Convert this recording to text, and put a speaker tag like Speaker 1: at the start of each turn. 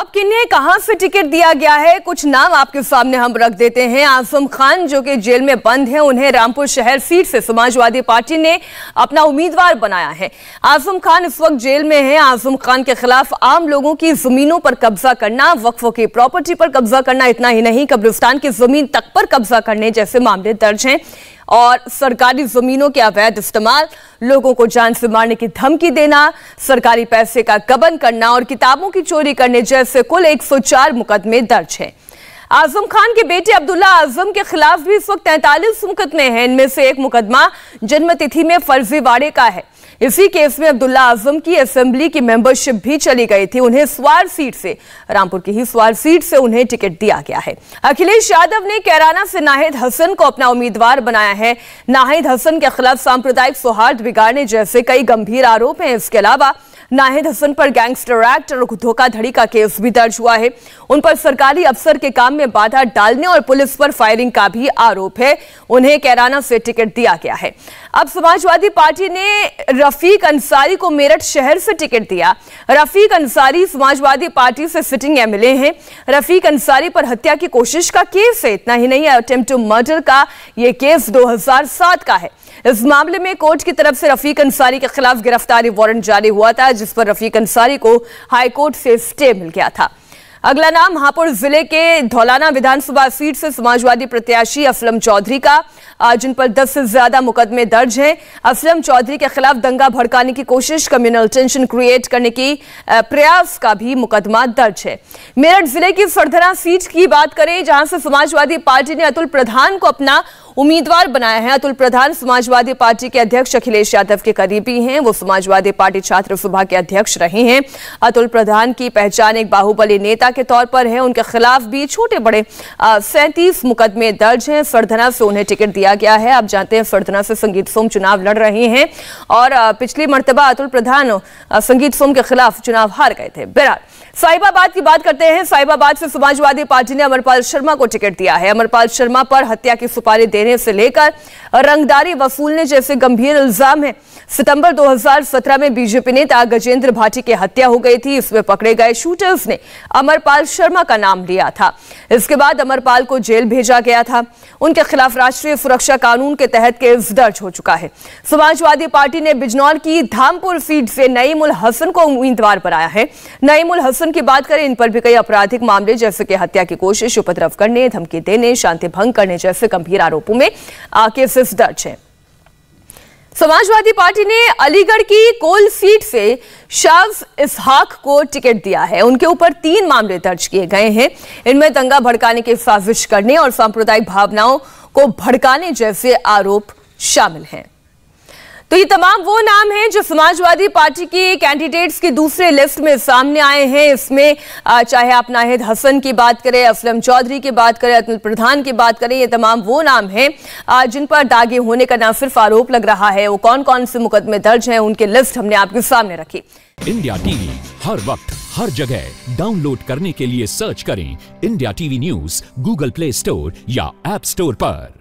Speaker 1: अब किन्हें कहां से टिकट दिया गया है कुछ नाम आपके सामने हम रख देते हैं आजम खान जो कि जेल में बंद हैं उन्हें रामपुर शहर सीट से समाजवादी पार्टी ने अपना उम्मीदवार बनाया है आजम खान इस वक्त जेल में हैं आजम खान के खिलाफ आम लोगों की जमीनों पर कब्जा करना वक्फों की प्रॉपर्टी पर कब्जा करना इतना ही नहीं कब्रिस्तान की जमीन तक पर कब्जा करने जैसे मामले दर्ज हैं और सरकारी जमीनों के अवैध इस्तेमाल लोगों को जान से मारने की धमकी देना सरकारी पैसे का गबन करना और किताबों की चोरी करने जैसे कुल 104 मुकदमे दर्ज हैं आजम खान के बेटे अब्दुल्ला आजम के खिलाफ भी इस वक्त तैंतालीस मुकदमे हैं इनमें से एक मुकदमा जन्मतिथि में फर्जीवाड़े का है इसी केस में अब्दुल्ला आजम की असेंबली की मेंबरशिप भी चली गई थी उन्हें स्वार सीट से रामपुर की ही स्वार सीट से उन्हें टिकट दिया गया है अखिलेश यादव ने कैराना से नाहिद हसन को अपना उम्मीदवार बनाया है नाहिद हसन के खिलाफ सांप्रदायिक सौहार्द बिगाड़ने जैसे कई गंभीर आरोप हैं इसके अलावा नाहिद हसन पर गैंगस्टर एक्ट और धोखाधड़ी का केस भी दर्ज हुआ है उन पर सरकारी अफसर के काम में बाधा डालने और पुलिस पर फायरिंग का भी आरोप है उन्हें कैराना से टिकट दिया गया है अब समाजवादी पार्टी ने रफीक अंसारी को मेरठ शहर से टिकट दिया रफीक अंसारी समाजवादी पार्टी से सिटिंग एमएलए हैं रफीक अंसारी पर हत्या की कोशिश का केस है इतना ही नहीं अटेम्प्ट टू मर्डर का यह केस 2007 का है इस मामले में कोर्ट की तरफ से रफीक अंसारी के खिलाफ गिरफ्तारी वारंट जारी हुआ था जिस पर रफीक अंसारी को हाईकोर्ट से स्टे मिल गया था अगला नाम हापुड़ जिले के धौलाना विधानसभा सीट से समाजवादी प्रत्याशी असलम चौधरी का जिन पर 10 से ज्यादा मुकदमे दर्ज हैं असलम चौधरी के खिलाफ दंगा भड़काने की कोशिश कम्युनल टेंशन क्रिएट करने की प्रयास का भी मुकदमा दर्ज है मेरठ जिले की सरधरा सीट की बात करें जहां से समाजवादी पार्टी ने अतुल प्रधान को अपना उम्मीदवार बनाया है अतुल प्रधान समाजवादी पार्टी के अध्यक्ष अखिलेश यादव के करीबी हैं वो समाजवादी पार्टी छात्र सभा के अध्यक्ष रहे हैं अतुल प्रधान की पहचान एक बाहुबली नेता के तौर पर है उनके खिलाफ भी छोटे बड़े सैंतीस मुकदमे दर्ज हैं फरधना से उन्हें टिकट दिया गया है आप जानते हैं फरधना से संगीत सोम चुनाव लड़ रहे हैं और पिछली मरतबा अतुल प्रधान संगीत सोम के खिलाफ चुनाव हार गए थे बिराट साहिबाबाद की बात करते हैं साहिबाबाद से समाजवादी पार्टी ने अमरपाल शर्मा को टिकट दिया है अमरपाल शर्मा पर हत्या की सुपारी देने देने से लेकर रंगदारी वसूलने जैसे गंभीर इल्जाम है सितंबर 2017 में बीजेपी नेता गजेंद्र भाटी की हत्या हो गई थी इसमें पकड़े गए शूटर्स ने अमरपाल शर्मा का नाम लिया था इसके बाद अमरपाल को जेल भेजा गया था उनके खिलाफ राष्ट्रीय सुरक्षा कानून के तहत केस दर्ज हो चुका है समाजवादी पार्टी ने बिजनौर की धामपुर सीट से नईम उल हसन को उम्मीदवार बनाया है नईम उल हसन की बात करें इन पर भी कई आपराधिक मामले जैसे कि हत्या की कोशिश उपद्रव करने धमकी देने शांति भंग करने जैसे गंभीर आरोप डिपो में केसेस दर्ज हैं समाजवादी पार्टी ने अलीगढ़ की कोल सीट से शव इसहाक को टिकट दिया है उनके ऊपर तीन मामले दर्ज किए गए हैं इनमें दंगा भड़काने की साजिश करने और सांप्रदायिक भावनाओं को भड़काने जैसे आरोप शामिल हैं तो ये तमाम वो नाम हैं जो समाजवादी पार्टी के कैंडिडेट्स के दूसरे लिस्ट में सामने आए हैं इसमें चाहे आप नाहिद हसन की बात करें असलम चौधरी की बात करें अतुल प्रधान की बात करें ये तमाम वो नाम हैं जिन पर दागे होने का ना सिर्फ आरोप लग रहा है वो कौन कौन से मुकदमे दर्ज हैं उनके लिस्ट हमने आपके सामने रखी इंडिया टीवी हर वक्त हर जगह डाउनलोड करने के लिए सर्च करें India TV news Google Play Store या एप स्टोर पर